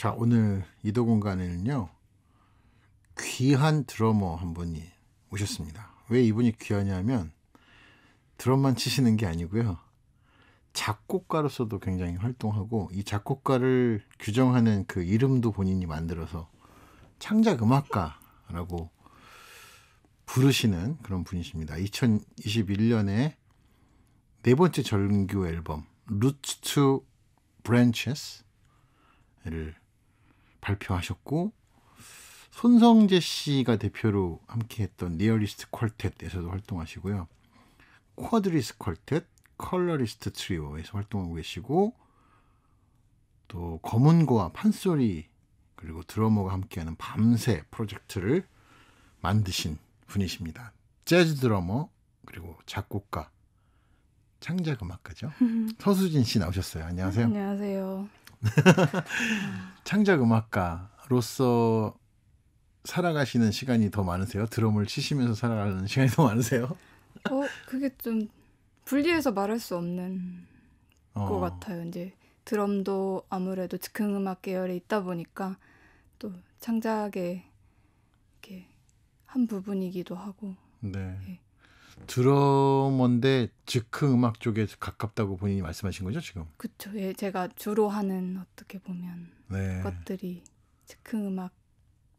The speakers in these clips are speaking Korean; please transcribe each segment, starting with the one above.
자, 오늘 이도 공간에는요. 귀한 드러머 한 분이 오셨습니다. 왜 이분이 귀하냐면 드럼만 치시는 게 아니고요. 작곡가로서도 굉장히 활동하고 이 작곡가를 규정하는 그 이름도 본인이 만들어서 창작 음악가라고 부르시는 그런 분이십니다. 2021년에 네 번째 정규 앨범 루츠 투 브랜체스를 발표하셨고 손성재 씨가 대표로 함께했던 리얼리스트 퀄텟에서도 활동하시고요. 쿼드리스 퀄텟, 컬러리스트 트리오에서 활동하고 계시고 또 검은고와 판소리 그리고 드러머가 함께하는 밤새 프로젝트를 만드신 분이십니다. 재즈 드러머 그리고 작곡가 창작 음악가죠. 서수진 씨 나오셨어요. 안녕하세요. 안녕하세요. 창작 음악가로서 살아가시는 시간이 더 많으세요? 드럼을 치시면서 살아가는 시간이 더 많으세요? 어, 그게 좀 분리해서 말할 수 없는 어. 것 같아요. 이제 드럼도 아무래도 즉흥 음악 계열에 있다 보니까 또 창작의 이렇게 한 부분이기도 하고. 네. 예. 드럼머인데 즉흥 음악 쪽에 가깝다고 본인이 말씀하신 거죠 지금? 그쵸. 예, 제가 주로 하는 어떻게 보면 네. 것들이 즉흥 음악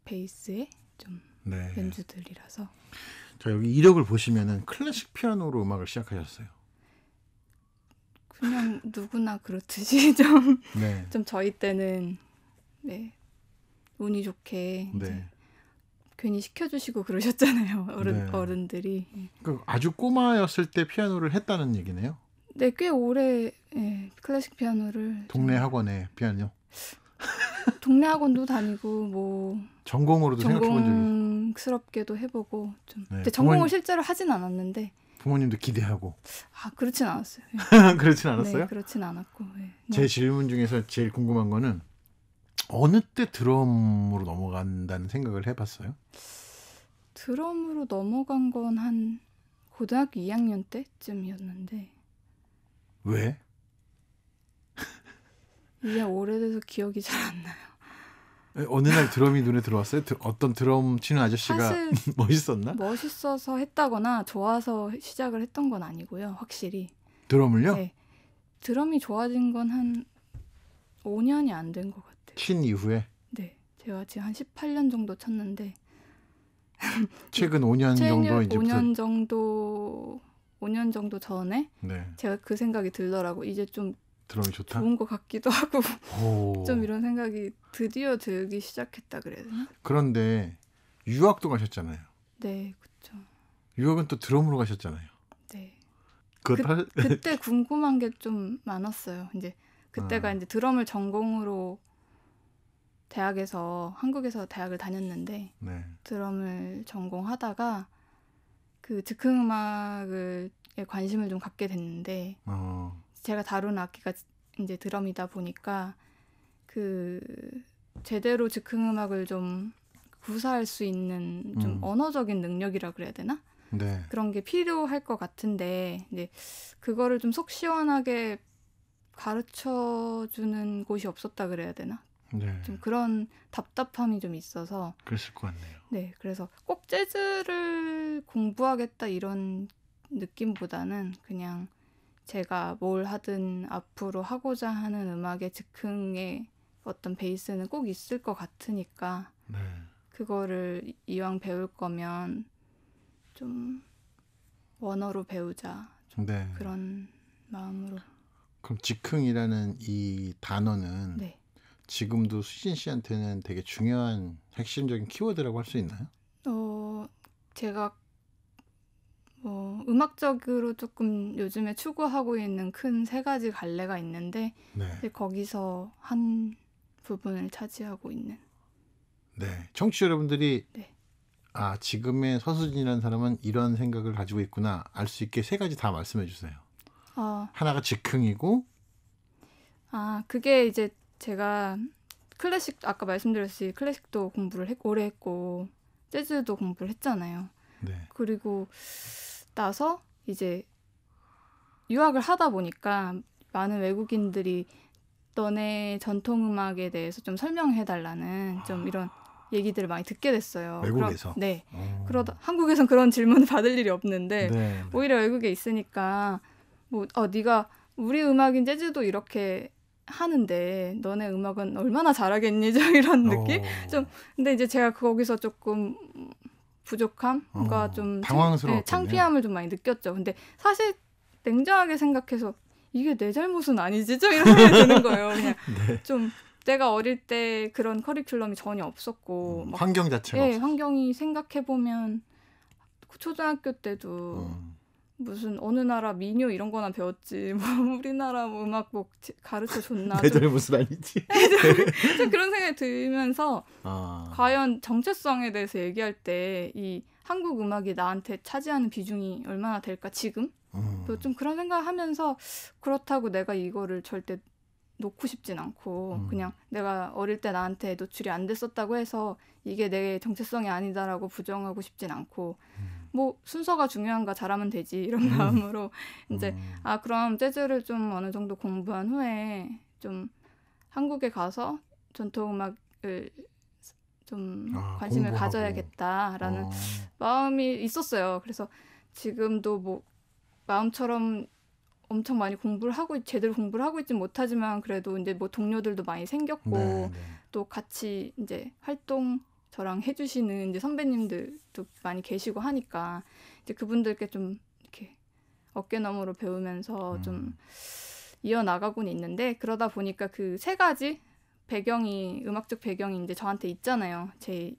베이스의 좀 네. 연주들이라서. 자 여기 이력을 보시면은 클래식 피아노로 음악을 시작하셨어요. 그냥 누구나 그렇듯이 좀좀 네. 저희 때는 네 운이 좋게 네. 괜히 시켜주시고 그러셨잖아요 어른 네. 어른들이. 예. 그 아주 꼬마였을 때 피아노를 했다는 얘기네요. 네, 꽤 오래 예, 클래식 피아노를 동네 학원에 피아노. 동네 학원도 다니고 뭐 전공으로도 전공 스럽게도 해보고 좀. 네, 근데 전공을 부모님, 실제로 하진 않았는데. 부모님도 기대하고. 아 그렇진 않았어요. 예. 그렇진 않았어요? 네, 그렇진 않았고. 예. 네. 제 질문 중에서 제일 궁금한 거는 어느 때 드럼으로 넘어간다는 생각을 해봤어요? 드럼으로 넘어간 건 한 고등학교 2학년 때쯤이었는데 왜? 이제 오래돼서 기억이 잘 안 나요. 어느 날 드럼이 눈에 들어왔어요? 어떤 드럼 치는 아저씨가 멋있었나? 멋있어서 했다거나 좋아서 시작을 했던 건 아니고요, 확실히. 드럼을요? 네. 드럼이 좋아진 건 한 5년이 안된것 같아요. 네. 친 이후에? 네. 제가 지금 한 18년 정도 쳤는데 최근 5년 정도 이제 5년 정도 5년 정도 전에 네. 제가 그 생각이 들더라고. 이제 좀 드럼이 좋다. 좋은 것 같기도 하고 좀 이런 생각이 드디어 들기 시작했다 그래요. 그런데 유학도 가셨잖아요. 네, 그렇죠. 유학은 또 드럼으로 가셨잖아요. 네. 그, 그때 궁금한 게 좀 많았어요. 이제 그때가 아. 이제 드럼을 전공으로 대학에서 한국에서 대학을 다녔는데 네. 드럼을 전공하다가 그 즉흥 음악을 관심을 좀 갖게 됐는데 어. 제가 다룬 악기가 이제 드럼이다 보니까 그 제대로 즉흥 음악을 좀 구사할 수 있는 좀 음. 언어적인 능력이라 그래야 되나? 네. 그런 게 필요할 것 같은데 이제 그거를 좀 속 시원하게 가르쳐 주는 곳이 없었다 그래야 되나? 네. 좀 그런 답답함이 좀 있어서 그랬을 것 같네요. 네, 그래서 꼭 재즈를 공부하겠다 이런 느낌보다는 그냥 제가 뭘 하든 앞으로 하고자 하는 음악의 즉흥의 어떤 베이스는 꼭 있을 것 같으니까 네. 그거를 이왕 배울 거면 좀 원어로 배우자 좀 네. 그런 마음으로 그럼 즉흥이라는 이 단어는 네. 지금도 수진 씨한테는 되게 중요한 핵심적인 키워드라고 할 수 있나요? 어, 제가 어, 음악적으로 조금 요즘에 추구하고 있는 큰 세 가지 갈래가 있는데 네. 거기서 한 부분을 차지하고 있는. 네, 청취 여러분들이 네. 아 지금의 서수진이라는 사람은 이런 생각을 가지고 있구나 알 수 있게 세 가지 다 말씀해 주세요. 어, 하나가 즉흥이고. 아 그게 이제 제가 클래식 아까 말씀드렸듯이 클래식도 공부를 했, 오래 했고 재즈도 공부를 했잖아요. 네. 그리고 나서 이제 유학을 하다 보니까 많은 외국인들이 너네 전통 음악에 대해서 좀 설명해 달라는 좀 아. 이런 얘기들을 많이 듣게 됐어요. 외국에서. 그러, 네. 오... 어. 그러다 한국에선 그런 질문 을 받을 일이 없는데 네, 네. 오히려 외국에 있으니까 뭐 어, 네가 우리 음악인 재즈도 이렇게 하는데 너네 음악은 얼마나 잘하겠니? 좀 이런 어. 느낌? 어. 좀 근데 이제 제가 거기서 조금 부족함과 어. 좀 당황스러워 네, 창피함을 좀 많이 느꼈죠. 근데 사실 냉정하게 생각해서 이게 내 잘못은 아니지 좀 이런 생각이 드는 거예요. 그냥 네. 좀 내가 어릴 때 그런 커리큘럼이 전혀 없었고 음, 환경 자체가 네, 예, 없었어. 환경이 생각해 보면 초등학교 때도 음. 무슨 어느 나라 민요 이런 거나 배웠지 뭐 우리나라 뭐 음악 뭐 가르쳐 줬나 대절 무슨 아니지 좀 그런 생각이 들면서 아. 과연 정체성에 대해서 얘기할 때 이 한국 음악이 나한테 차지하는 비중이 얼마나 될까 지금 음. 또좀 뭐 그런 생각하면서 을 그렇다고 내가 이거를 절대 놓고 싶진 않고 음. 그냥 내가 어릴 때 나한테 노출이 안 됐었다고 해서 이게 내 정체성이 아니다라고 부정하고 싶진 않고 음. 뭐 순서가 중요한가 잘하면 되지 이런 음. 마음으로 음. 이제 음. 아 그럼 재즈를 좀 어느 정도 공부한 후에 좀 한국에 가서 전통 음악을 좀 아, 관심을 공부하고. 가져야겠다라는 아. 마음이 있었어요. 그래서 지금도 뭐 마음처럼 엄청 많이 공부를 하고 제대로 공부를 하고 있진 못하지만 그래도 이제 뭐 동료들도 많이 생겼고 네, 네. 또 같이 이제 활동 저랑 해주시는 이제 선배님들도 많이 계시고 하니까 이제 그분들께 좀 이렇게 어깨너머로 배우면서 음. 좀 이어나가곤 있는데 그러다 보니까 그 세 가지 배경이 음악적 배경이 이제 저한테 있잖아요. 제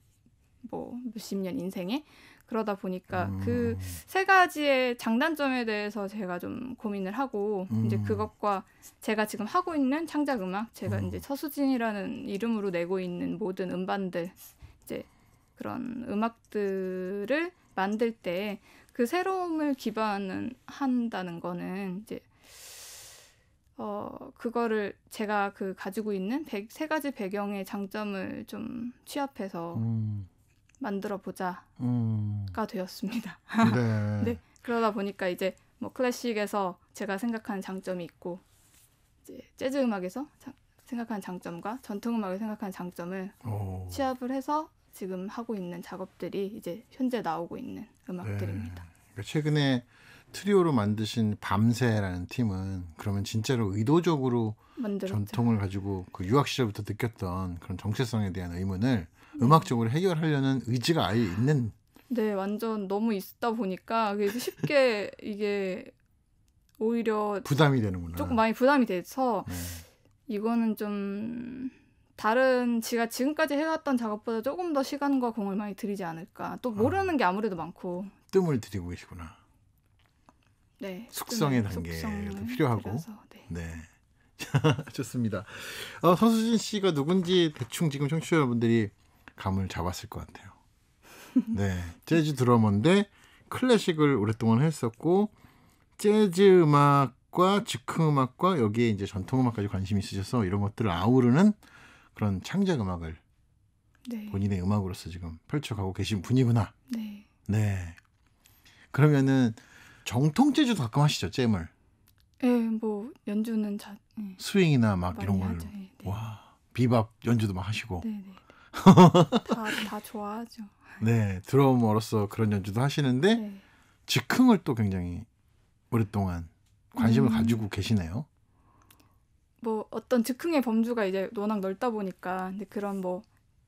뭐 몇십 년 인생에 그러다 보니까 음. 그세 가지의 장단점에 대해서 제가 좀 고민을 하고 음. 이제 그것과 제가 지금 하고 있는 창작 음악, 제가 음. 이제 서수진이라는 이름으로 내고 있는 모든 음반들 이제 그런 음악들을 만들 때 그 새로움을 기반은 한다는 거는 이제 어 그거를 제가 그 가지고 있는 세 가지 배경의 장점을 좀 취합해서 음. 만들어 보자가 음. 되었습니다. 네. 네. 그러다 보니까 이제 뭐 클래식에서 제가 생각하는 장점이 있고 이제 재즈 음악에서 생각한 장점과 전통 음악을 생각한 장점을 오. 취합을 해서 지금 하고 있는 작업들이 이제 현재 나오고 있는 음악들입니다. 네. 그러니까 최근에 트리오로 만드신 밤새라는 팀은 그러면 진짜로 의도적으로 만들었죠. 전통을 가지고 그 유학 시절부터 느꼈던 그런 정체성에 대한 의문을 네. 음악적으로 해결하려는 의지가 아예 있는 네 완전 너무 있다 보니까 쉽게 이게 오히려 부담이 되는구나. 조금 많이 부담이 돼서 네. 이거는 좀 다른 제가 지금까지 해왔던 작업보다 조금 더 시간과 공을 많이 들이지 않을까. 또 아. 모르는 어. 게 아무래도 많고. 뜸을 들이고 계시구나. 네. 숙성의 단계도 필요하고. 들여서, 네. 네. 좋습니다. 어, 선수진 씨가 누군지 대충 지금 청취자분들이 감을 잡았을 것 같아요. 네. 재즈 드러머인데 클래식을 오랫동안 했었고 재즈 음악 음악과 즉흥 음악과 여기에 이제 전통 음악까지 관심이 있으셔서 이런 것들을 아우르는 그런 창작 음악을 네. 본인의 음악으로서 지금 펼쳐가고 계신 분이구나. 네. 네. 그러면은 정통 재즈도 가끔 하시죠 잼을? 예, 네, 뭐 연주는 자 네. 스윙이나 막 이런 걸. 하 예, 네. 와 비밥 연주도 막 하시고. 네, 네. 다, 다 좋아하죠. 네, 드러으로서 그런 연주도 하시는데 네. 즉흥을 또 굉장히 오랫동안 관심을 음. 가지고 계시네요. 뭐 어떤 즉흥의 범주가 이제 워낙 넓다 보니까 근데 그런 뭐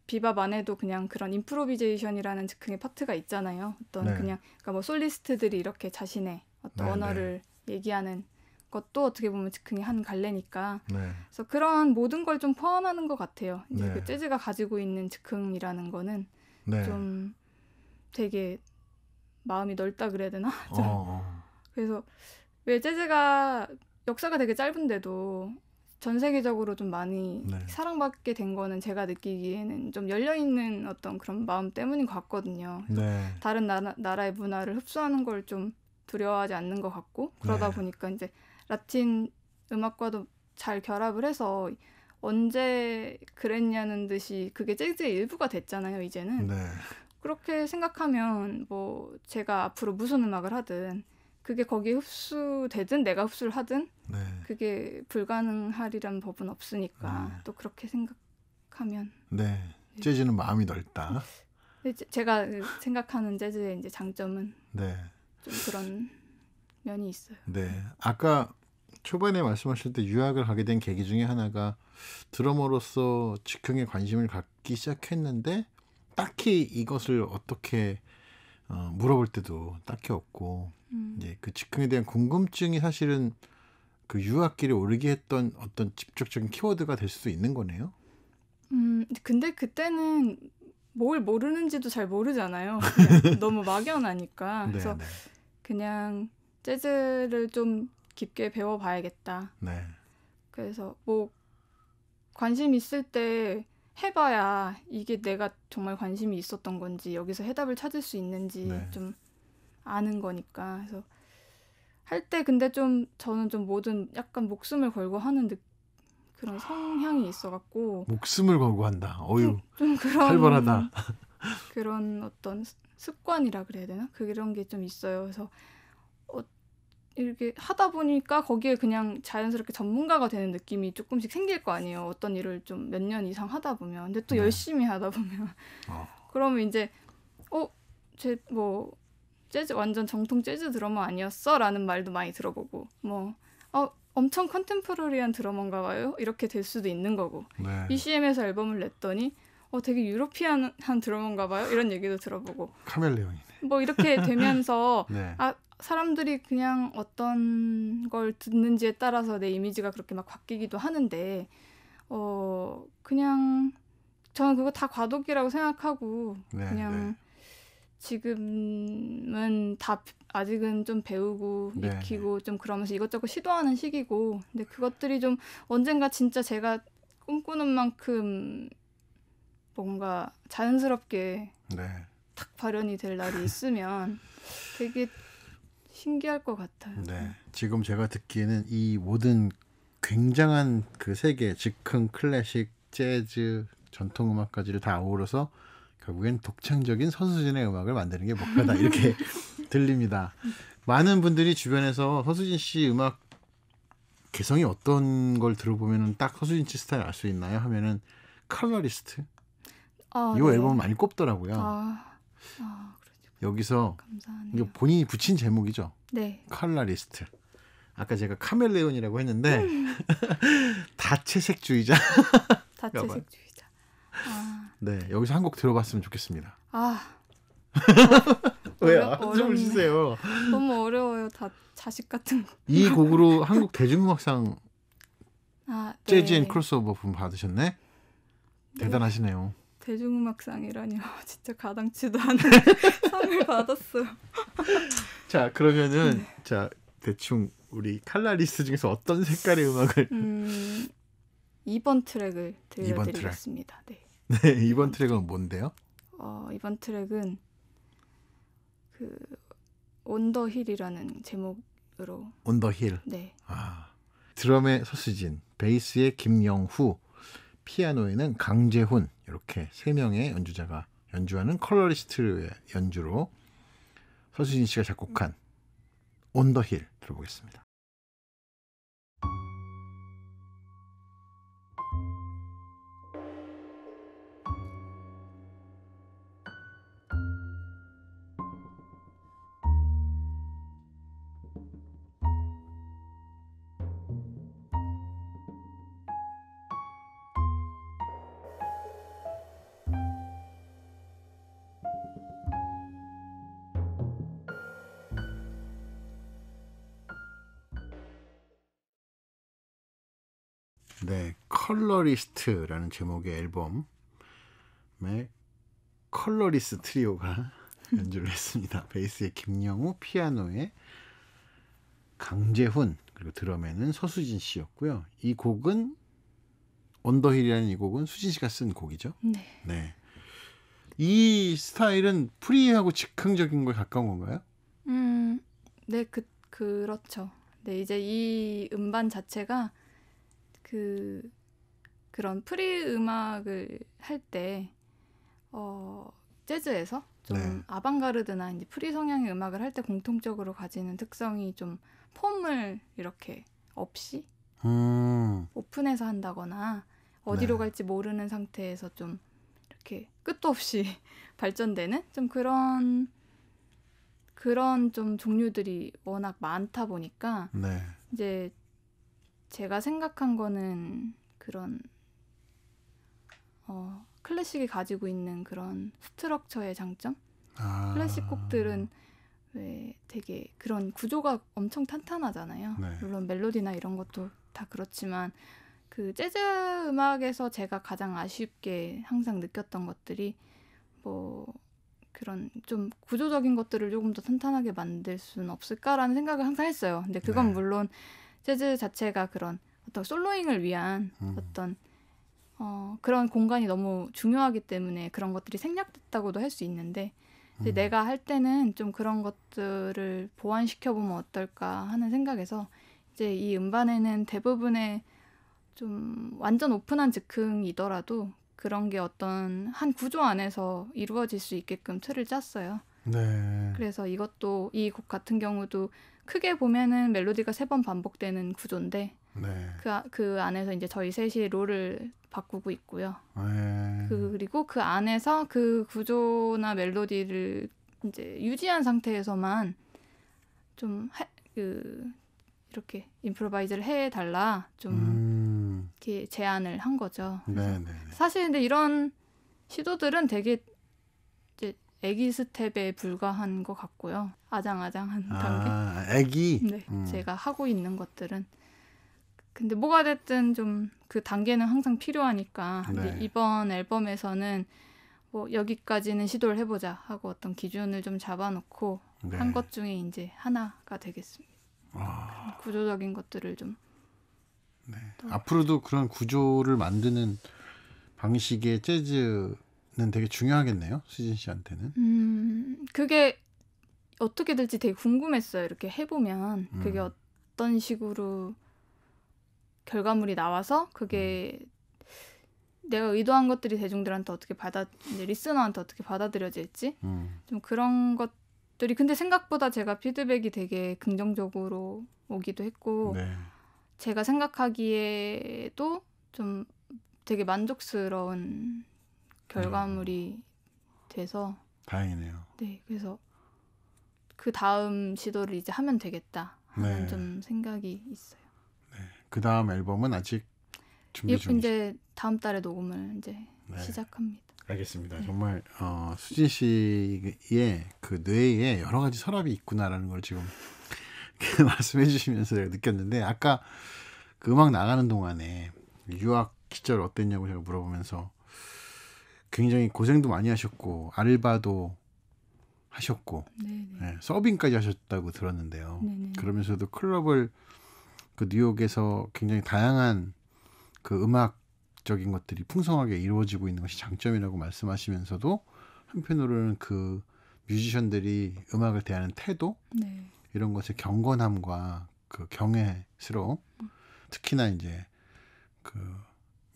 비밥 안에도 그냥 그런 임프로비제이션이라는 즉흥의 파트가 있잖아요. 어떤 네. 그냥 그러니까 뭐 솔리스트들이 이렇게 자신의 어떤 네, 네. 언어를 네. 얘기하는 것도 어떻게 보면 즉흥의 한 갈래니까. 네. 그래서 그런 모든 걸 좀 포함하는 것 같아요. 이제 네. 그 재즈가 가지고 있는 즉흥이라는 거는 좀 되게 마음이 넓다 그래야 되나? 어, 어. 그래서 왜 재즈가 역사가 되게 짧은데도 전 세계적으로 좀 많이 네. 사랑받게 된 거는 제가 느끼기에는 좀 열려 있는 어떤 그런 마음 때문인 것 같거든요. 네. 다른 나라, 나라의 문화를 흡수하는 걸 좀 두려워하지 않는 것 같고 그러다 네. 보니까 이제 라틴 음악과도 잘 결합을 해서 언제 그랬냐는 듯이 그게 재즈의 일부가 됐잖아요. 이제는 네. 그렇게 생각하면 뭐 제가 앞으로 무슨 음악을 하든 그게 거기에 흡수되든 내가 흡수를 하든 네. 그게 불가능하리란 법은 없으니까 네. 또 그렇게 생각하면 네 예. 재즈는 마음이 넓다. 제가 생각하는 재즈의 이제 장점은 네. 좀 그런 면이 있어요. 네 아까 초반에 말씀하실 때 유학을 가게 된 계기 중에 하나가 드러머로서 즉흥에 관심을 갖기 시작했는데 딱히 이것을 어떻게 어, 물어볼 때도 딱히 없고 음. 이제 그 즉흥에 대한 궁금증이 사실은 그 유학길에 오르게 했던 어떤 직접적인 키워드가 될 수도 있는 거네요. 음, 근데 그때는 뭘 모르는지도 잘 모르잖아요. 너무 막연하니까. 네, 그래서 네. 그냥 재즈를 좀 깊게 배워봐야겠다. 네. 그래서 뭐 관심 있을 때 해봐야 이게 내가 정말 관심이 있었던 건지 여기서 해답을 찾을 수 있는지 네. 좀 아는 거니까 그래서 할 때 근데 좀 저는 좀 뭐든 약간 목숨을 걸고 하는 느, 그런 성향이 있어갖고 목숨을 걸고 한다. 어유 좀, 그런 살벌하다. 그런 어떤 습관이라 그래야 되나 그런 게 좀 있어요. 그래서 이렇게 하다 보니까 거기에 그냥 자연스럽게 전문가가 되는 느낌이 조금씩 생길 거 아니에요. 어떤 일을 좀 몇 년 이상 하다 보면. 근데 또 네. 열심히 하다 보면. 어. 그러면 이제, 어, 제, 뭐, 재즈, 완전 정통 재즈 드러머 아니었어? 라는 말도 많이 들어보고, 뭐, 어, 엄청 컨템포러리한 드러머인가 봐요? 이렇게 될 수도 있는 거고. 네. ECM에서 앨범을 냈더니, 어, 되게 유로피안한 드러머인가 봐요? 이런 얘기도 들어보고. 카멜레온이네. 뭐, 이렇게 되면서, 네. 아, 사람들이 그냥 어떤 걸 듣는지에 따라서 내 이미지가 그렇게 막 바뀌기도 하는데 어 그냥 저는 그거 다 과도기라고 생각하고 네, 그냥 네. 지금은 다 아직은 좀 배우고 네, 익히고 네. 좀 그러면서 이것저것 시도하는 시기고 근데 그것들이 좀 언젠가 진짜 제가 꿈꾸는 만큼 뭔가 자연스럽게 네. 탁 발현이 될 날이 있으면 되게 신기할 것 같아요. 네. 음. 지금 제가 듣기에는 이 모든 굉장한 그 세계, 즉흥, 클래식, 재즈, 전통 음악까지를 다 어우러서 결국엔 독창적인 서수진의 음악을 만드는 게 목표다 이렇게 들립니다. 많은 분들이 주변에서 서수진 씨 음악 개성이 어떤 걸 들어보면은 딱 서수진 씨 스타일 알 수 있나요? 하면은 컬러리스트 아, 이 네. 앨범 많이 꼽더라고요. 아, 아, 여기서 감사하네요. 본인이 붙인 제목이죠. 네. 칼라리스트. 아까 제가 카멜레온이라고 했는데 음. 다채색주의자. 다채색주의자. 아. 네, 여기서 한 곡 들어봤으면 좋겠습니다. 아. 왜요? 한숨을 쉬세요. 너무 어려워요. 다 자식 같은 거. 이 곡으로 한국 대중음악상 아, 네. 재즈 앤 크로스오버 분 받으셨네. 네. 대단하시네요. 대중음악상이라니요. 아, 진짜 가당치도 않은 상을 받았어요. 자, 그러면은 네. 자, 대충 우리 칼라리스 중에서 어떤 색깔의 음악을 음, 2번 트랙을 들려드리겠습니다. 트랙. 네. 네, 2번 트랙은 뭔데요? 어, 이번 트랙은 그 온더힐이라는 제목으로 온더힐. 네. 아. 드럼의 서수진, 베이스의 김영후, 피아노에는 강재훈 이렇게 세 명의 연주자가 연주하는 컬러리스트의 연주로 서수진 씨가 작곡한 온더힐 들어보겠습니다. 컬러리스트라는 제목의 앨범에 컬러리스 트리오가 연주를 했습니다. 베이스의 김영우, 피아노의 강재훈, 그리고 드럼에는 서수진 씨였고요. 이 곡은 언더힐이라는 이 곡은 수진 씨가 쓴 곡이죠. 네. 네. 이 스타일은 프리하고 즉흥적인 걸 가까운 건가요? 음, 네, 그 그렇죠. 네, 이제 이 음반 자체가 그 그런 프리 음악을 할 때 어, 재즈에서 좀 네. 아방가르드나 이제 프리 성향의 음악을 할 때 공통적으로 가지는 특성이 좀 폼을 이렇게 없이 음. 오픈해서 한다거나 어디로 네. 갈지 모르는 상태에서 좀 이렇게 끝도 없이 발전되는 좀 그런 그런 좀 종류들이 워낙 많다 보니까 네. 이제 제가 생각한 거는 그런 어, 클래식이 가지고 있는 그런 스트럭처의 장점? 아. 클래식 곡들은 왜 되게 그런 구조가 엄청 탄탄하잖아요. 네. 물론 멜로디나 이런 것도 다 그렇지만 그 재즈 음악에서 제가 가장 아쉽게 항상 느꼈던 것들이 뭐 그런 좀 구조적인 것들을 조금 더 탄탄하게 만들 수는 없을까라는 생각을 항상 했어요. 근데 그건 네. 물론 재즈 자체가 그런 어떤 솔로잉을 위한 음. 어떤 어, 그런 공간이 너무 중요하기 때문에 그런 것들이 생략됐다고도 할 수 있는데 음. 내가 할 때는 좀 그런 것들을 보완시켜 보면 어떨까 하는 생각에서 이제 이 음반에는 대부분의 좀 완전 오픈한 즉흥이더라도 그런 게 어떤 한 구조 안에서 이루어질 수 있게끔 틀을 짰어요. 네. 그래서 이것도 이 곡 같은 경우도 크게 보면은 멜로디가 세 번 반복되는 구조인데 네. 그, 아, 그 안에서 이제 저희 셋이 롤을 바꾸고 있고요. 네. 그, 그리고 그 안에서 그 구조나 멜로디를 이제 유지한 상태에서만 좀 하, 그, 이렇게 인프로바이즈를 해 달라 좀 음. 이렇게 제안을 한 거죠. 네네. 네, 네. 사실 근데 이런 시도들은 되게 이제 애기 스텝에 불과한 것 같고요. 아장아장한 단계. 아, 기 네, 음. 제가 하고 있는 것들은 근데 뭐가 됐든 좀 그 단계는 항상 필요하니까 네. 이번 앨범에서는 뭐 여기까지는 시도를 해보자 하고 어떤 기준을 좀 잡아놓고 네. 한것 중에 이제 하나가 되겠습니다. 아. 구조적인 것들을 좀 네. 앞으로도 그런 구조를 만드는 방식의 재즈는 되게 중요하겠네요 수진 씨한테는. 음 그게 어떻게 될지 되게 궁금했어요. 이렇게 해보면 그게 음. 어떤 식으로 결과물이 나와서 그게 음. 내가 의도한 것들이 대중들한테 어떻게 받아 이제 리스너한테 어떻게 받아들여질지 음. 좀 그런 것들이 근데 생각보다 제가 피드백이 되게 긍정적으로 오기도 했고 네. 제가 생각하기에도 좀 되게 만족스러운 결과물이 음. 돼서 다행이네요. 네, 그래서 그 다음 시도를 이제 하면 되겠다 하는 네. 좀 생각이 있어요. 그 다음 앨범은 아직 준비 중이죠. 이제 다음 달에 녹음을 이제 네. 시작합니다. 알겠습니다. 네. 정말 어, 수진 씨의 그 뇌에 여러 가지 서랍이 있구나라는 걸 지금 말씀해 주시면서 제가 느꼈는데 아까 그 음악 나가는 동안에 유학 시절 어땠냐고 제가 물어보면서 굉장히 고생도 많이 하셨고 알바도 하셨고 네, 네. 네 서빙까지 하셨다고 들었는데요. 네네. 네. 그러면서도 클럽을 그 뉴욕에서 굉장히 다양한 그 음악적인 것들이 풍성하게 이루어지고 있는 것이 장점이라고 말씀하시면서도 한편으로는 그 뮤지션들이 음악을 대하는 태도 네. 이런 것의 경건함과 그 경외스러움 특히나 이제 그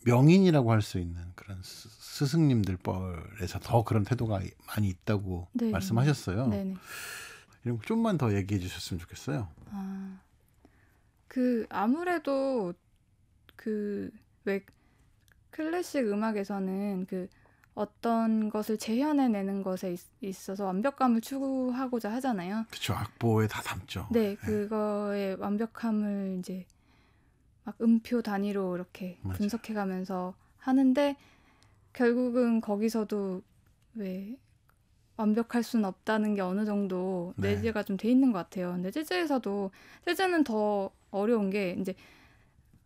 명인이라고 할 수 있는 그런 스승님들 뻘에서 더 그런 태도가 많이 있다고 네. 말씀하셨어요. 네네. 이런 거 좀만 더 얘기해 주셨으면 좋겠어요. 아. 그 아무래도 그 왜 클래식 음악에서는 그 어떤 것을 재현해내는 것에 있, 어서 완벽감을 추구하고자 하잖아요. 그렇죠. 악보에 다 담죠. 네, 네. 그거의 완벽함을 이제 막 음표 단위로 이렇게 분석해가면서 하는데 결국은 거기서도 왜 완벽할 수는 없다는 게 어느 정도 네. 내재가 좀 돼 있는 것 같아요. 근데 재즈에서도 재즈는 더 어려운 게 이제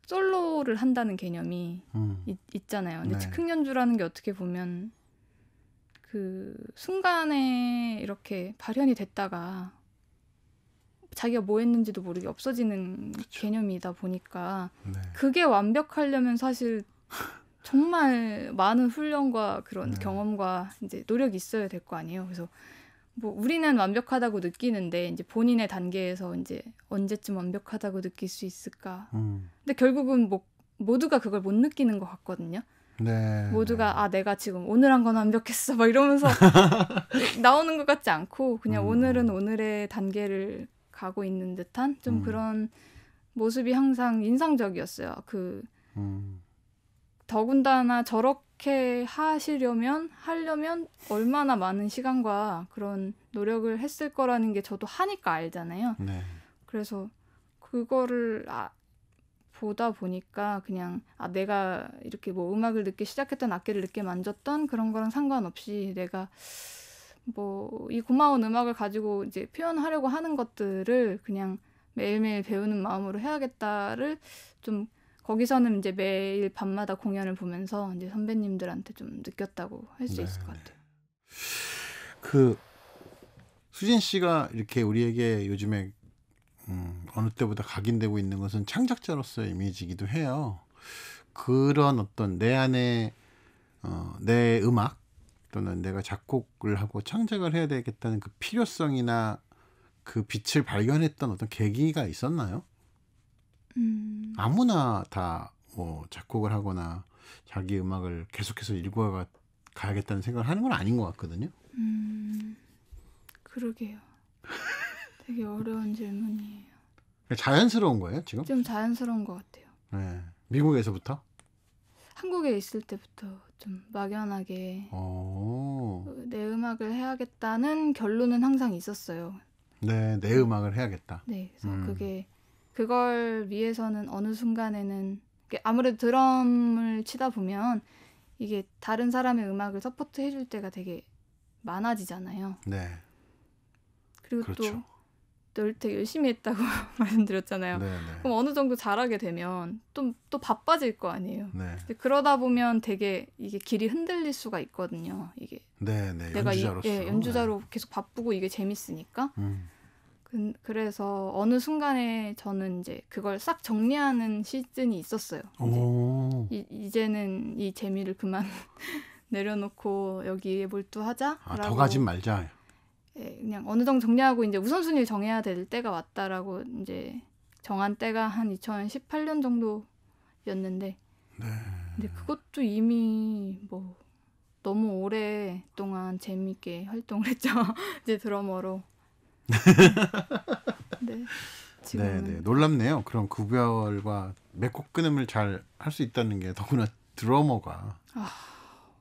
솔로를 한다는 개념이 음. 있, 있잖아요. 근데 네. 즉흥 연주라는 게 어떻게 보면 그 순간에 이렇게 발현이 됐다가 자기가 뭐 했는지도 모르게 없어지는 그쵸. 개념이다 보니까 네. 그게 완벽하려면 사실 정말 많은 훈련과 그런 네. 경험과 이제 노력이 있어야 될 거 아니에요. 그래서 뭐 우리는 완벽하다고 느끼는데 이제 본인의 단계에서 이제 언제쯤 완벽하다고 느낄 수 있을까? 음. 근데 결국은 뭐 모두가 그걸 못 느끼는 것 같거든요. 네, 모두가 네. 아 내가 지금 오늘 한 건 완벽했어 막 이러면서 나오는 것 같지 않고 그냥 음. 오늘은 오늘의 단계를 가고 있는 듯한 좀 음. 그런 모습이 항상 인상적이었어요. 그 음. 더군다나 저렇게 그렇게 하시려면 하려면 얼마나 많은 시간과 그런 노력을 했을 거라는 게 저도 하니까 알잖아요. 네. 그래서 그거를 아, 보다 보니까 그냥 아 내가 이렇게 뭐 음악을 늦게 시작했던 악기를 늦게 만졌던 그런 거랑 상관없이 내가 뭐이 고마운 음악을 가지고 이제 표현하려고 하는 것들을 그냥 매일매일 배우는 마음으로 해야겠다를 좀 거기서는 이제 매일 밤마다 공연을 보면서 이제 선배님들한테 좀 느꼈다고 할수 네. 있을 것 같아요. 그 수진 씨가 이렇게 우리에게 요즘에 음, 어느 때보다 각인되고 있는 것은 창작자로서의 이미지이기도 해요. 그런 어떤 내 안에 어, 내 음악 또는 내가 작곡을 하고 창작을 해야 되겠다는 그 필요성이나 그 빛을 발견했던 어떤 계기가 있었나요? 음. 아무나 다 뭐 작곡을 하거나 자기 음악을 계속해서 일구어 가야겠다는 생각을 하는 건 아닌 것 같거든요. 음, 그러게요. 되게 어려운 질문이에요. 그러니까 자연스러운 거예요, 지금? 좀 자연스러운 것 같아요. 네. 미국에서부터? 한국에 있을 때부터 좀 막연하게 오. 어. 내 음악을 해야겠다는 결론은 항상 있었어요. 네, 내 음악을 해야겠다. 네, 그래서 음. 그게 그걸 위해서는 어느 순간에는 아무래도 드럼을 치다 보면 이게 다른 사람의 음악을 서포트 해줄 때가 되게 많아지잖아요. 네. 그리고 그렇죠. 또늘 되게 열심히 했다고 말씀드렸잖아요. 네, 네. 그럼 어느 정도 잘하게 되면 또, 또 바빠질 거 아니에요. 네. 그러다 보면 되게 이게 길이 흔들릴 수가 있거든요. 이게 네, 네. 내가 연주자로서. 이, 예, 연주자로 네. 계속 바쁘고 이게 재밌으니까. 음. 그, 래서 어느 순간에 저는 이제 그걸 싹 정리하는 시즌이 있었어요. 이제 이, 제는이 재미를 그만 내려놓고 여기에 몰두하자. 아, 더 가진 말자. 예, 그냥 어느 정도 정리하고 이제 우선순위를 정해야 될 때가 왔다라고 이제 정한 때가 한 2018년 정도였는데. 네. 근데 그것도 이미 뭐 너무 오랫동안 재미있게 활동을 했죠. 이제 드러머로. 네. 지 네, 네. 네, 네. 놀랍네요. 그런 구별과 맥곡 끊음을 잘 할 수 있다는 게 더구나 드러머가. 아,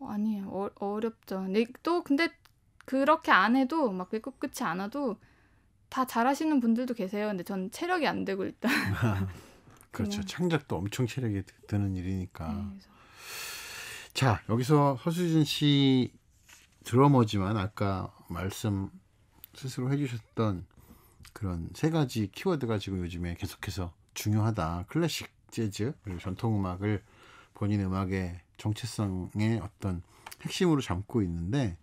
아니에요. 어, 어렵죠. 네, 또 근데 그렇게 안 해도 막 맥곡 끝이 않아도 다 잘하시는 분들도 계세요. 근데 전 체력이 안 되고 일단. 그렇죠. 창작도 엄청 체력이 드는 일이니까. 네, 자, 여기서 허수진 씨 드러머지만 아까 말씀 스스로 해주셨던 그런 세 가지 키워드가 지금 요즘에 계속해서 중요하다. 클래식 재즈 그리고 전통 음악을 본인 음악의 정체성의 어떤 핵심으로 잡고 있는데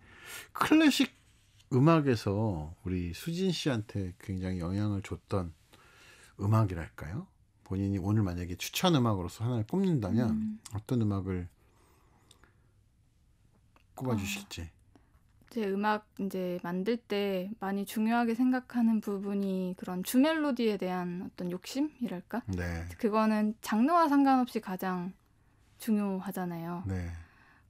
클래식 음악에서 우리 수진 씨한테 굉장히 영향을 줬던 음악이랄까요? 본인이 오늘 만약에 추천 음악으로서 하나를 꼽는다면 음. 어떤 음악을 꼽아주실지. 제 음악 이제 만들 때 많이 중요하게 생각하는 부분이 그런 주멜로디에 대한 어떤 욕심이랄까? 네. 그거는 장르와 상관없이 가장 중요하잖아요. 네.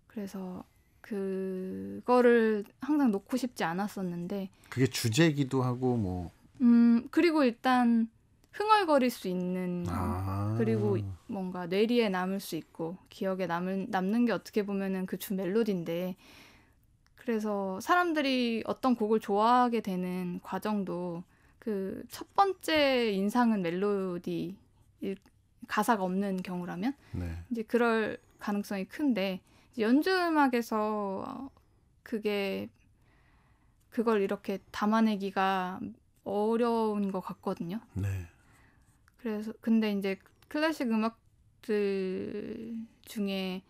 그래서 그거를 항상 놓고 싶지 않았었는데 그게 주제기도 하고 뭐 음, 그리고 일단 흥얼거릴 수 있는 아. 그리고 뭔가 뇌리에 남을 수 있고 기억에 남은 남는 게 어떻게 보면은 그 주 멜로디인데 그래서 사람들이 어떤 곡을 좋아하게 되는 과정도 그 첫 번째 인상은 멜로디 가사가 없는 경우라면 네. 이제 그럴 가능성이 큰데 연주 음악에서 어, 그게 그걸 이렇게 담아내기가 어려운 것 같거든요. 네. 그래서 근데 이제 클래식 음악들 중에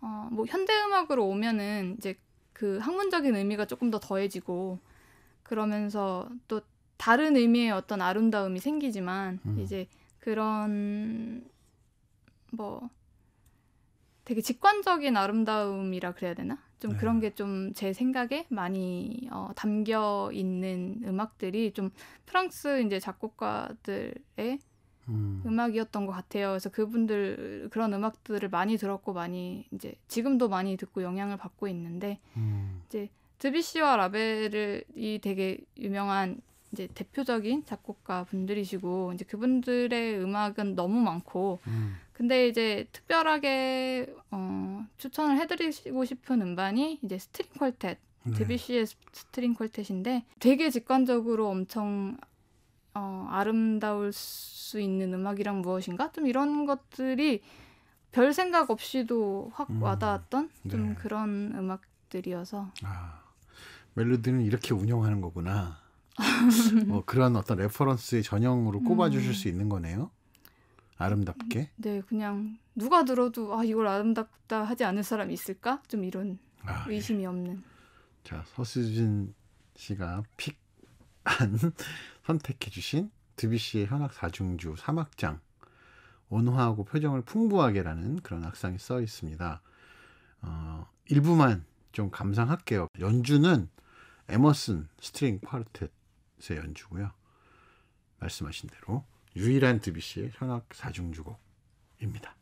어, 뭐 현대 음악으로 오면은 이제 그 학문적인 의미가 조금 더 더해지고 그러면서 또 다른 의미의 어떤 아름다움이 생기지만 음. 이제 그런 뭐 되게 직관적인 아름다움이라 그래야 되나? 좀 네. 그런 게 좀 제 생각에 많이 어, 담겨 있는 음악들이 좀 프랑스 이제 작곡가들의 음. 악이었던것 같아요. 그래서 그분들 그런 음악들을 많이 들었고 많이 이제 지금도 많이 듣고 영향을 받고 있는데 음. 이제 드뷔시와 라벨이 되게 유명한 이제 대표적인 작곡가 분들이시고 이제 그분들의 음악은 너무 많고 음. 근데 이제 특별하게 어, 추천을 해드리고 싶은 음반이 이제 스트링 퀄텟 네. 드뷔시의 스트링 퀄텟인데 되게 직관적으로 엄청 어, 아름다울 수 있는 음악이란 무엇인가? 좀 이런 것들이 별 생각 없이도 확 음, 와닿았던 좀 네. 그런 음악들이어서. 아, 멜로디는 이렇게 운영하는 거구나. 뭐 그런 어떤 레퍼런스의 전형으로 음. 꼽아주실 음. 수 있는 거네요. 아름답게. 음, 네, 그냥 누가 들어도 아 이걸 아름답다 하지 않을 사람이 있을까? 좀 이런 아, 예. 의심이 예. 없는. 자 서수진 씨가 픽한 선택해 주신 드비시의 현악 4중주 3악장 온화하고 표정을 풍부하게라는 그런 악상이 써 있습니다. 어, 일부만 좀 감상할게요. 연주는 에머슨 스트링 쿼르텟의 연주고요. 말씀하신 대로 유일한 드뷔시의 현악 사중주곡입니다.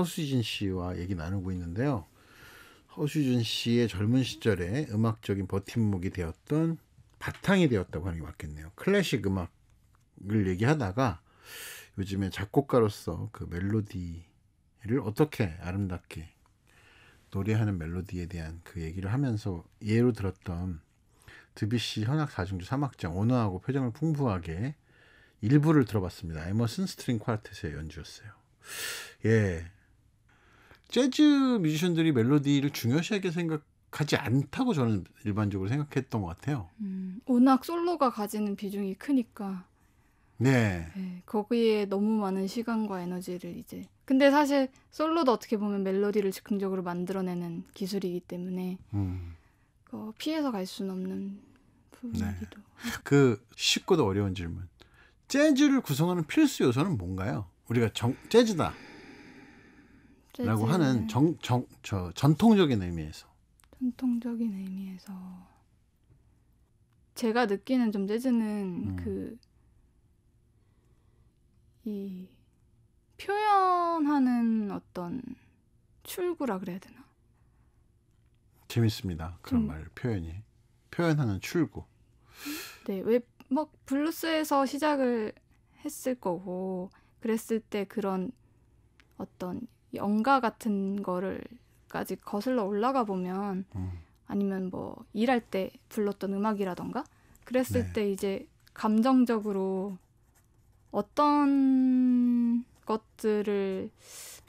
허수진 씨와 얘기 나누고 있는데요. 허수진 씨의 젊은 시절에 음악적인 버팀목이 되었던 바탕이 되었다고 하는 게 맞겠네요. 클래식 음악을 얘기하다가 요즘에 작곡가로서 그 멜로디를 어떻게 아름답게 노래하는 멜로디에 대한 그 얘기를 하면서 예로 들었던 드뷔시 현악 사중주 3악장 온화하고 표정을 풍부하게 일부를 들어봤습니다. 에머슨 스트링 콰르텟의 연주였어요. 예, 재즈 뮤지션들이 멜로디를 중요시하게 생각하지 않다고 저는 일반적으로 생각했던 것 같아요. 음, 워낙 솔로가 가지는 비중이 크니까. 네. 네. 거기에 너무 많은 시간과 에너지를 이제. 근데 사실 솔로도 어떻게 보면 멜로디를 즉흥적으로 만들어내는 기술이기 때문에 음. 어, 피해서 갈 수는 없는 부분이기도. 네. 그 쉽고도 어려운 질문. 재즈를 구성하는 필수 요소는 뭔가요? 우리가 정, 재즈다. 라고 하는 정, 정, 저, 전통적인 의미에서. 전통적인 의미에서. 제가 느끼는 좀 재즈는 음. 그, 이, 표현하는 어떤 출구라 그래야 되나? 재밌습니다. 그런 음. 말, 표현이. 표현하는 출구. 네, 왜막 뭐 블루스에서 시작을 했을 거고, 그랬을 때 그런 어떤 연가 같은 거를까지 거슬러 올라가 보면 음. 아니면 뭐 일할 때 불렀던 음악이라던가 그랬을 네. 때 이제 감정적으로 어떤 것들을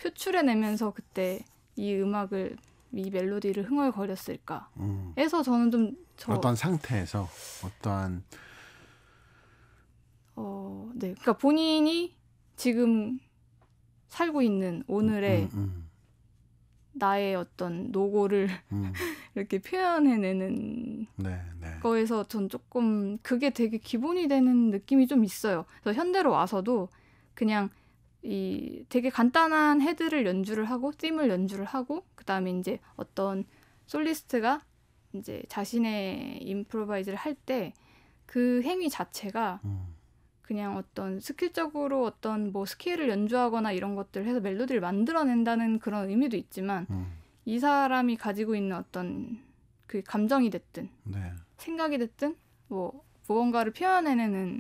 표출해내면서 그때 이 음악을 이 멜로디를 흥얼거렸을까? 음. 해서 음. 저는 좀 저, 어떤 상태에서 어떠한 어네 그러니까 본인이 지금 살고 있는 오늘의 음, 음, 음. 나의 어떤 노고를 이렇게 표현해내는 네, 네. 거에서 전 조금 그게 되게 기본이 되는 느낌이 좀 있어요. 그래서 현대로 와서도 그냥 이 되게 간단한 헤드를 연주를 하고 띠을 연주를 하고 그다음에 이제 어떤 솔리스트가 이제 자신의 임프로바이즈를 할 때 그 행위 자체가 음. 그냥 어떤 스킬적으로 어떤 뭐 스케일을 연주하거나 이런 것들 해서 멜로디를 만들어낸다는 그런 의미도 있지만 음. 이 사람이 가지고 있는 어떤 그 감정이 됐든 네. 생각이 됐든 뭐 무언가를 표현해내는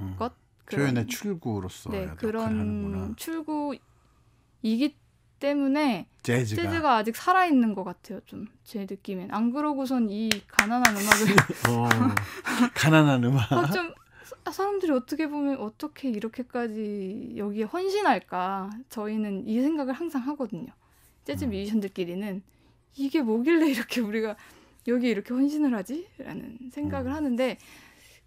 음. 것 그런, 표현의 출구로서 네, 그런 출구이기 때문에 재즈가. 재즈가 아직 살아 있는 것 같아요 좀 제 느낌엔 안 그러고선 이 가난한 음악을 오, 어, 가난한 음악 어, 좀 아, 사람들이 어떻게 보면 어떻게 이렇게까지 여기에 헌신할까 저희는 이 생각을 항상 하거든요. 재즈 음. 뮤지션들끼리는 이게 뭐길래 이렇게 우리가 여기 이렇게 헌신을 하지라는 생각을 음. 하는데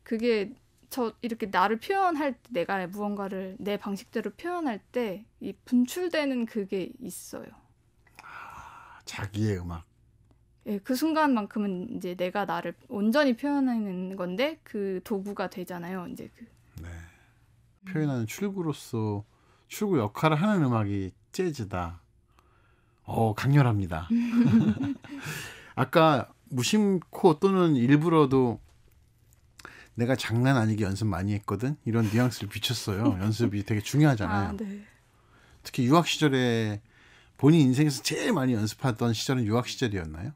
그게 저 이렇게 나를 표현할 때 내가 무언가를 내 방식대로 표현할 때 이 분출되는 그게 있어요. 아, 자기의 음악. 예, 그 순간만큼은 이제 내가 나를 온전히 표현하는 건데 그 도구가 되잖아요. 이제 그 네. 표현하는 출구로서 출구 역할을 하는 음악이 재즈다. 어, 강렬합니다. 아까 무심코 또는 일부러도 내가 장난 아니게 연습 많이 했거든 이런 뉘앙스를 비쳤어요. 연습이 되게 중요하잖아요. 아, 네. 특히 유학 시절에 본인 인생에서 제일 많이 연습했던 시절은 유학 시절이었나요?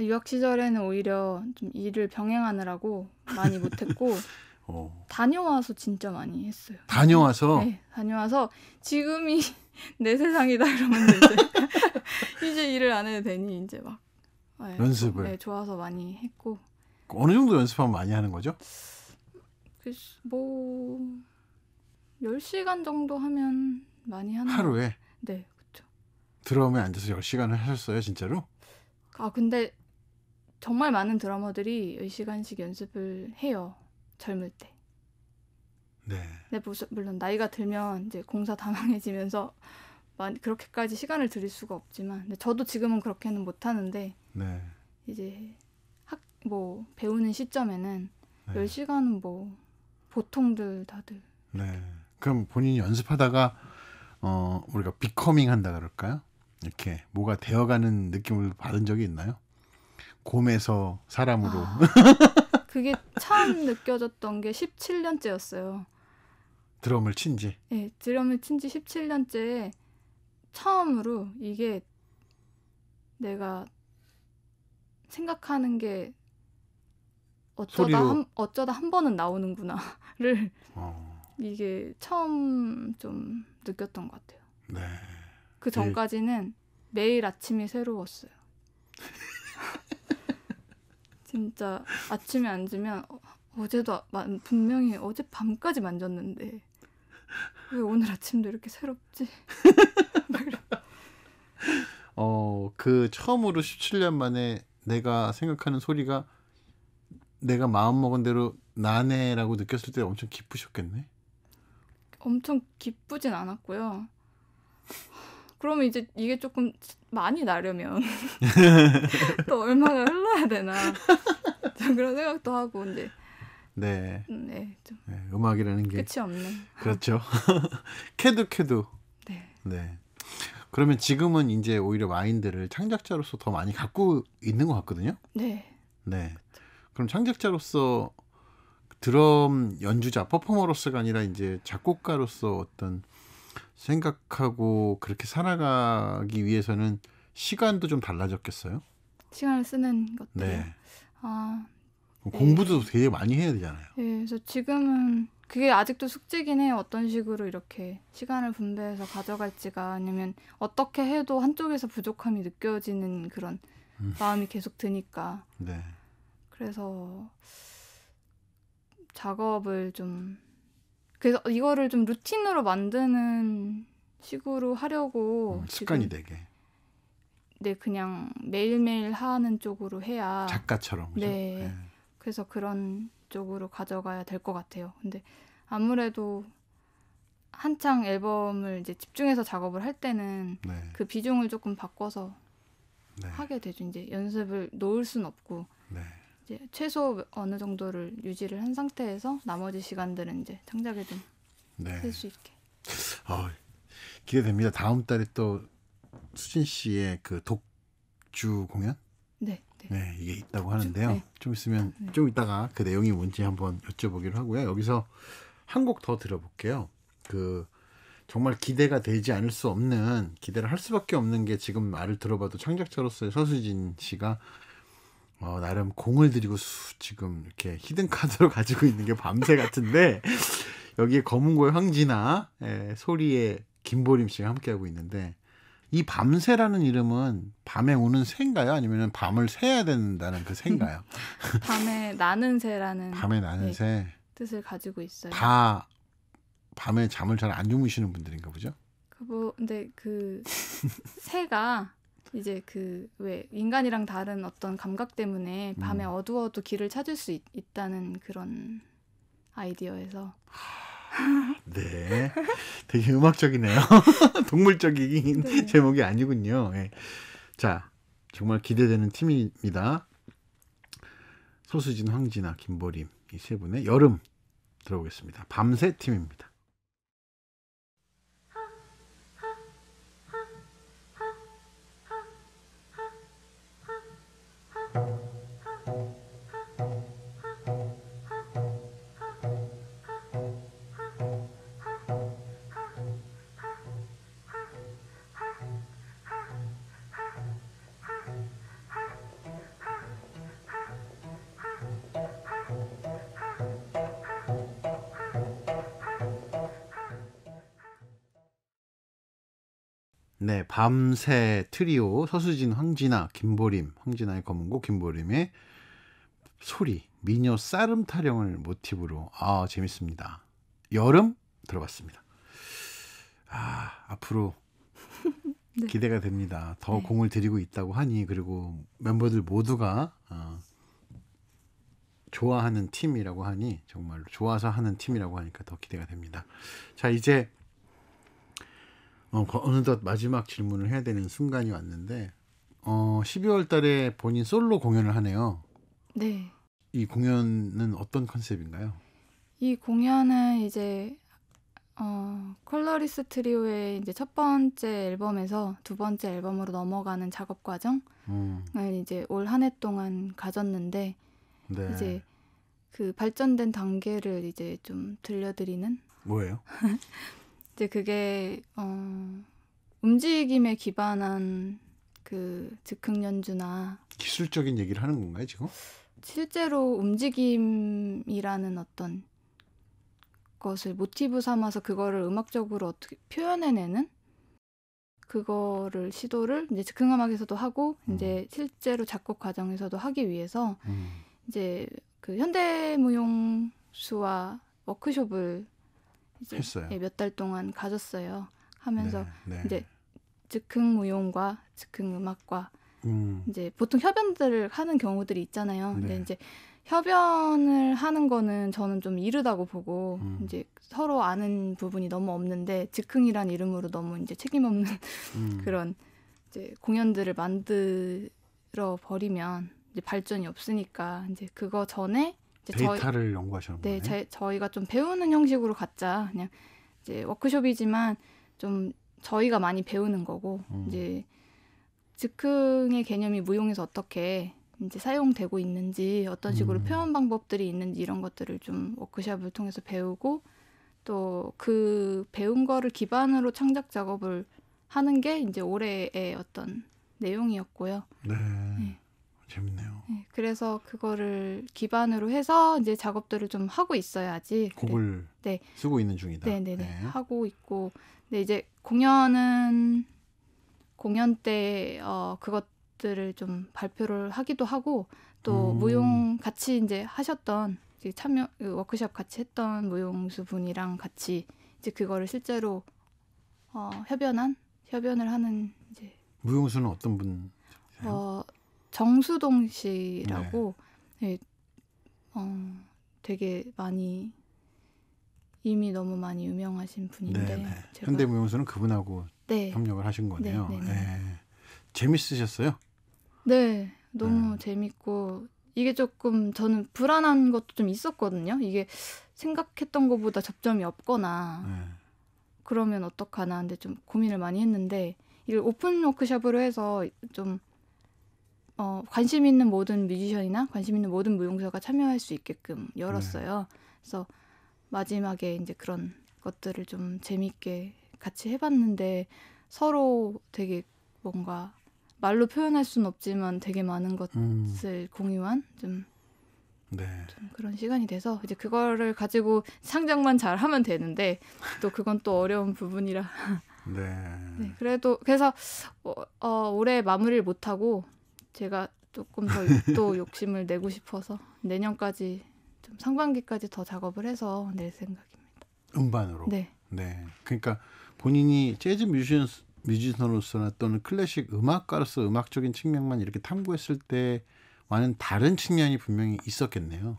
유학 시절에는 오히려 좀 일을 병행하느라고 많이 못했고 어. 다녀와서 진짜 많이 했어요. 다녀와서? 네, 다녀와서 지금이 내 세상이다 이러면 이제 이제 일을 안 해도 되니 이제 막 네, 연습을 네, 좋아서 많이 했고 어느 정도 연습하면 많이 하는 거죠? 뭐 10시간 정도 하면 많이 하는 하루에? 네, 그렇죠. 드럼에 앉아서 10시간을 하셨어요, 진짜로? 아, 근데 정말 많은 드라마들이 10시간씩 연습을 해요. 젊을 때. 네. 근 물론 나이가 들면 이제 공사 다망해지면서 그렇게까지 시간을 들일 수가 없지만 저도 지금은 그렇게는 못 하는데 네. 이제 학 뭐 배우는 시점에는 네. 10시간은 뭐 보통들 다들. 네. 그럼 본인이 연습하다가 어 우리가 비커밍 한다 그럴까요? 이렇게 뭐가 되어가는 느낌을 받은 적이 있나요? 곰에서 사람으로. 아, 그게 참 느껴졌던 게 17년째였어요. 드럼을 친 지? 네, 드럼을 친 지1 7년째 처음으로 이게 내가 생각하는 게 어쩌다 소리로. 한, 어쩌다 한 번은 나오는구나를 어. 이게 처음 좀 느꼈던 것 같아요. 네. 그 전까지는 매일 아침이 새로웠어요. 진짜 아침에 앉으면 어, 제도 아, 분명히 어젯밤까지 만졌는데 왜 오늘 아침도 이렇게 새롭지? 어, 그 처음으로 17년 만에 내가 생각하는 소리가 내가 마음먹은 대로 나네라고 느꼈을 때 엄청 기쁘셨겠네? 엄청 기쁘진 않았고요. 그러면 이제 이게 조금 많이 나려면 또 얼마나 흘러야 되나 그런 생각도 하고 이제 네, 네, 좀 네, 음악이라는 게 끝이 없는 그렇죠 캐도 캐도 네. 네 그러면 지금은 이제 오히려 마인드를 창작자로서 더 많이 갖고 있는 것 같거든요 네, 네 그럼 창작자로서 드럼 연주자 퍼포머로서가 아니라 이제 작곡가로서 어떤 생각하고 그렇게 살아가기 위해서는 시간도 좀 달라졌겠어요? 시간을 쓰는 것들. 네. 아. 네. 공부도 되게 많이 해야 되잖아요. 네, 그래서 지금은 그게 아직도 숙제긴 해요. 어떤 식으로 이렇게 시간을 분배해서 가져갈지가 아니면 어떻게 해도 한쪽에서 부족함이 느껴지는 그런 음. 마음이 계속 드니까. 네. 그래서 작업을 좀 그래서 이거를 좀 루틴으로 만드는 식으로 하려고 음, 습관이 되게. 네, 그냥 매일매일 하는 쪽으로 해야 작가처럼. 네. 네. 그래서 그런 쪽으로 가져가야 될 것 같아요. 근데 아무래도 한창 앨범을 이제 집중해서 작업을 할 때는 네. 그 비중을 조금 바꿔서 네. 하게 되죠. 이제 연습을 놓을 순 없고 네. 이제 최소 어느 정도를 유지를 한 상태에서 나머지 시간들은 이제 창작에든 네. 쓸수 있게. 어, 기대됩니다. 다음 달에 또 수진 씨의 그 독주 공연? 네. 네, 네 이게 있다고 하는데요. 네. 좀 있으면 네. 좀 있다가 그 내용이 뭔지 한번 여쭤보기로 하고요. 여기서 한 곡 더 들어볼게요. 그 정말 기대가 되지 않을 수 없는 기대를 할 수밖에 없는 게 지금 말을 들어봐도 창작자로서의 서수진 씨가 어, 나름 공을 들이고 수, 지금 이렇게 히든 카드로 가지고 있는 게 밤새 같은데 여기에 검은고의 황진아, 에, 예, 소리의 김보림 씨가 함께하고 있는데 이 밤새라는 이름은 밤에 오는 새인가요? 아니면 밤을 새야 된다는 그 새인가요? 밤에 나는 새라는 밤에 나는 네, 새 뜻을 가지고 있어요. 다 밤에 잠을 잘 안 주무시는 분들인가 보죠? 그뭐 근데 그 새가 이제 그 왜 인간이랑 다른 어떤 감각 때문에 밤에 음. 어두워도 길을 찾을 수 있, 다는 그런 아이디어에서 네 되게 음악적이네요 동물적인 네. 제목이 아니군요 네. 자 정말 기대되는 팀입니다 소수진 황진아 김보림 이 세 분의 여름 들어보겠습니다 밤새 팀입니다 네, 밤새 트리오 서수진, 황진아, 김보림, 황진아의 검은고 김보림의 소리 미녀 쌀음 타령을 모티브로 아 재밌습니다. 여름 들어봤습니다. 아 앞으로 네. 기대가 됩니다. 더 네. 공을 들이고 있다고 하니 그리고 멤버들 모두가 어, 좋아하는 팀이라고 하니 정말 좋아서 하는 팀이라고 하니까 더 기대가 됩니다. 자 이제 어, 어느덧 마지막 질문을 해야 되는 순간이 왔는데 어, 12월 달에 본인 솔로 공연을 하네요. 네. 이 공연은 어떤 컨셉인가요? 이 공연은 이제 어, 컬러리스 트리오의 이제 첫 번째 앨범에서 두 번째 앨범으로 넘어가는 작업 과정을 음. 이제 올한 해 동안 가졌는데 네. 이제 그 발전된 단계를 이제 좀 들려드리는 뭐예요? 이제 그게 어, 움직임에 기반한 그 즉흥 연주나 기술적인 얘기를 하는 건가요 지금? 실제로 움직임이라는 어떤 것을 모티브 삼아서 그거를 음악적으로 어떻게 표현해내는 그거를 시도를 이제 즉흥음악에서도 하고 음. 이제 실제로 작곡 과정에서도 하기 위해서 음. 이제 그 현대무용수와 워크숍을 이제 예, 몇달 동안 가졌어요. 하면서 네, 네. 이제 즉흥 무용과 즉흥 음악과 음. 이제 보통 협연들을 하는 경우들이 있잖아요. 근데 네. 이제 협연을 하는 거는 저는 좀 이르다고 보고 음. 이제 서로 아는 부분이 너무 없는데 즉흥이란 이름으로 너무 이제 책임 없는 음. 그런 이제 공연들을 만들어 버리면 이제 발전이 없으니까 이제 그거 전에 데이터를 저희, 연구하시는 네, 거예 네, 저희가 좀 배우는 형식으로 갖자. 그냥 이제 워크숍이지만 좀 저희가 많이 배우는 거고 음. 이제 즉흥의 개념이 무용에서 어떻게 이제 사용되고 있는지 어떤 식으로 음. 표현 방법들이 있는지 이런 것들을 좀 워크숍을 통해서 배우고 또 그 배운 거를 기반으로 창작 작업을 하는 게 이제 올해의 어떤 내용이었고요. 네. 네. 재밌네요. 네, 그래서 그거를 기반으로 해서 이제 작업들을 좀 하고 있어야지 곡을 네. 쓰고 있는 중이다. 네네네 네, 네. 네. 하고 있고 네, 이제 공연은 공연 때 어, 그것들을 좀 발표를 하기도 하고 또 음. 무용 같이 이제 하셨던 이제 참여 그 워크숍 같이 했던 무용수 분이랑 같이 이제 그거를 실제로 어, 협연한 협연을 하는 이제 무용수는 어떤 분? 어 정수동 네. 씨라고 네. 네. 어, 되게 많이 이미 너무 많이 유명하신 분인데 네, 네. 현대무용수는 그분하고 네. 협력을 하신 거네요. 네, 예. 재밌으셨어요? 네, 너무 재밌고 이게 조금 저는 불안한 것도 좀 있었거든요. 이게 생각했던 것보다 접점이 없거나 그러면 어떡하나 근데 좀 고민을 많이 했는데 이 오픈 워크숍으로 해서 좀 어, 관심 있는 모든 뮤지션이나 관심 있는 모든 무용사가 참여할 수 있게끔 열었어요. 네. 그래서 마지막에 이제 그런 것들을 좀 재밌게 같이 해봤는데 서로 되게 뭔가 말로 표현할 수는 없지만 되게 많은 것을 음. 공유한 좀, 네. 좀, 그런 시간이 돼서 이제 그거를 가지고 상장만잘 하면 되는데 또 그건 또 어려운 부분이라. 네. 네. 그래도 그래서 어, 어 올해 마무리를 못 하고 제가 조금 더 또 욕심을 내고 싶어서 내년까지 좀 상반기까지 더 작업을 해서 낼 생각입니다. 음반으로. 네. 네. 그러니까 본인이 재즈 뮤지션 뮤지션으로서나 또는 클래식 음악가로서 음악적인 측면만 이렇게 탐구했을 때와는 다른 측면이 분명히 있었겠네요.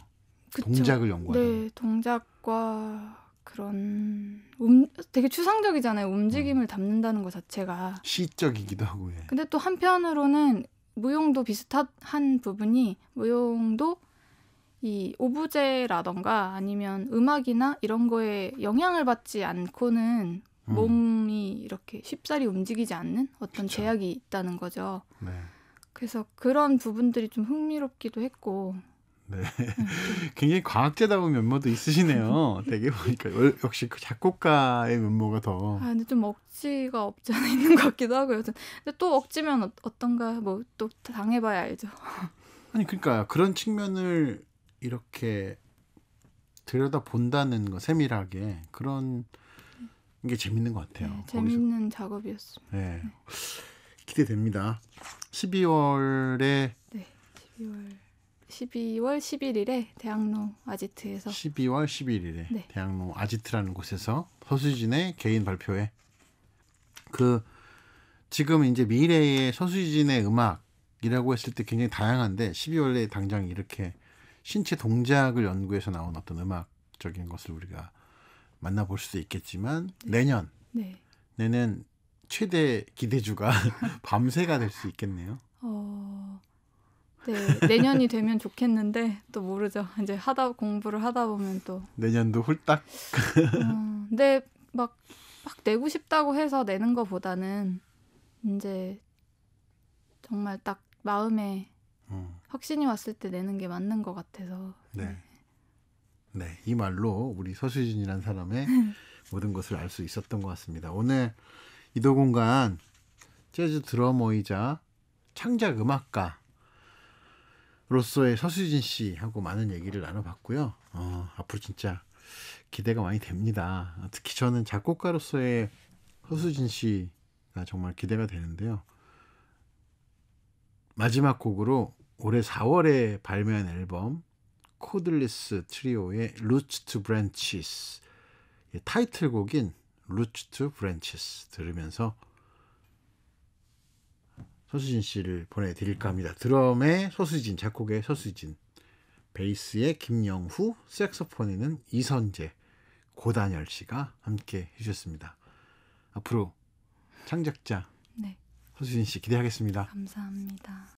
그쵸. 동작을 연구하는. 네, 동작과 그런 음, 되게 추상적이잖아요. 움직임을 음. 담는다는 것 자체가 시적이기도 하고. 예. 근데 또 한편으로는 무용도 비슷한 부분이 무용도 이 오브제라던가 아니면 음악이나 이런 거에 영향을 받지 않고는 음. 몸이 이렇게 쉽사리 움직이지 않는 어떤 그쵸. 제약이 있다는 거죠. 네. 그래서 그런 부분들이 좀 흥미롭기도 했고 네. 음, 네. 굉장히 과학자다운 면모도 있으시네요. 되게 보니까 역시 그 작곡가의 면모가 더. 아 근데 좀 억지가 없지 않아 있는 것 같기도 하고요. 근데 또 억지면 어, 어떤가 뭐 또 당해봐야 알죠. 아니 그러니까 그런 측면을 이렇게 들여다 본다는 거 세밀하게 그런 게 재밌는 것 같아요. 네, 재밌는 작업이었습니다. 네. 네. 기대됩니다. 12월에. 네, 12월. 12월 11일에 대학로 아지트에서 12월 11일에 네. 대학로 아지트라는 곳에서 서수진의 개인 발표회 그 지금 이제 미래의 서수진의 음악이라고 했을 때 굉장히 다양한데 12월에 당장 이렇게 신체 동작을 연구해서 나온 어떤 음악적인 것을 우리가 만나볼 수도 있겠지만 네. 내년 네. 내년 최대 기대주가 밤새가 될 수 있겠네요. 어... 네, 내년이 되면 좋겠는데 또 모르죠. 이제 하다 공부를 하다 보면 또 내년도 홀딱. 어, 근데 막, 막 내고 싶다고 해서 내는 것보다는 이제 정말 딱 마음에 어. 확신이 왔을 때 내는 게 맞는 것 같아서. 네. 네, 네 이 말로 우리 서수진이라는 사람의 모든 것을 알 수 있었던 것 같습니다. 오늘 이도공간 재즈 드러머이자 창작 음악가 로서의 서수진 씨하고 많은 얘기를 나눠봤고요. 어, 앞으로 진짜 기대가 많이 됩니다. 특히 저는 작곡가로서의 서수진 씨가 정말 기대가 되는데요. 마지막 곡으로 올해 4월에 발매한 앨범 코들리스 트리오의 루츠 투 브랜치스 타이틀곡인 루츠 투 브랜치스 들으면서 서수진 씨를 보내드릴까 합니다. 드럼의 서수진, 작곡의 서수진, 베이스의 김영후, 색소폰에는 이선재, 고단열 씨가 함께 해주셨습니다. 앞으로 창작자 네. 서수진 씨 기대하겠습니다. 감사합니다.